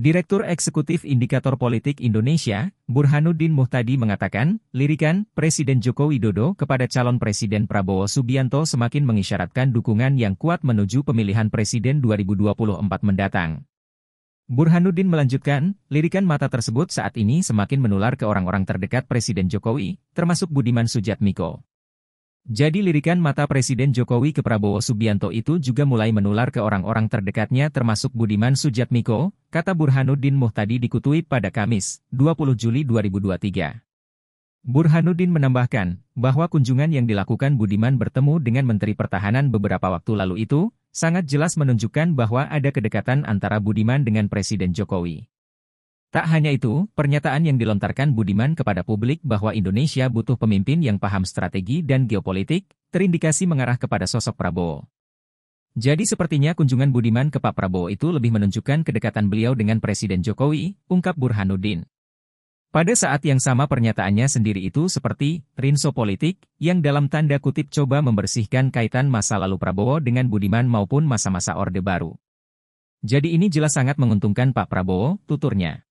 Direktur Eksekutif Indikator Politik Indonesia, Burhanuddin Muhtadi mengatakan, lirikan Presiden Joko Widodo kepada calon Presiden Prabowo Subianto semakin mengisyaratkan dukungan yang kuat menuju pemilihan Presiden 2024 mendatang. Burhanuddin melanjutkan, lirikan mata tersebut saat ini semakin menular ke orang-orang terdekat Presiden Jokowi, termasuk Budiman Sujatmiko. Jadi lirikan mata Presiden Jokowi ke Prabowo Subianto itu juga mulai menular ke orang-orang terdekatnya termasuk Budiman Sujatmiko, kata Burhanuddin Muhtadi dikutui pada Kamis, 20 Juli 2023. Burhanuddin menambahkan, bahwa kunjungan yang dilakukan Budiman bertemu dengan Menteri Pertahanan beberapa waktu lalu itu, sangat jelas menunjukkan bahwa ada kedekatan antara Budiman dengan Presiden Jokowi. Tak hanya itu, pernyataan yang dilontarkan Budiman kepada publik bahwa Indonesia butuh pemimpin yang paham strategi dan geopolitik, terindikasi mengarah kepada sosok Prabowo. Jadi sepertinya kunjungan Budiman ke Pak Prabowo itu lebih menunjukkan kedekatan beliau dengan Presiden Jokowi, ungkap Burhanuddin. Pada saat yang sama pernyataannya sendiri itu seperti rinso politik yang dalam tanda kutip coba membersihkan kaitan masa lalu Prabowo dengan Budiman maupun masa-masa Orde Baru. Jadi ini jelas sangat menguntungkan Pak Prabowo, tuturnya.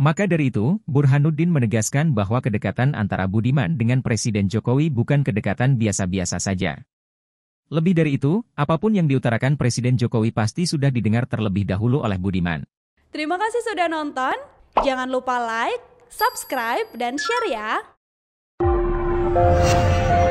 Maka dari itu, Burhanuddin menegaskan bahwa kedekatan antara Budiman dengan Presiden Jokowi bukan kedekatan biasa-biasa saja. Lebih dari itu, apapun yang diutarakan Presiden Jokowi pasti sudah didengar terlebih dahulu oleh Budiman. Terima kasih sudah nonton. Jangan lupa like, subscribe, dan share ya.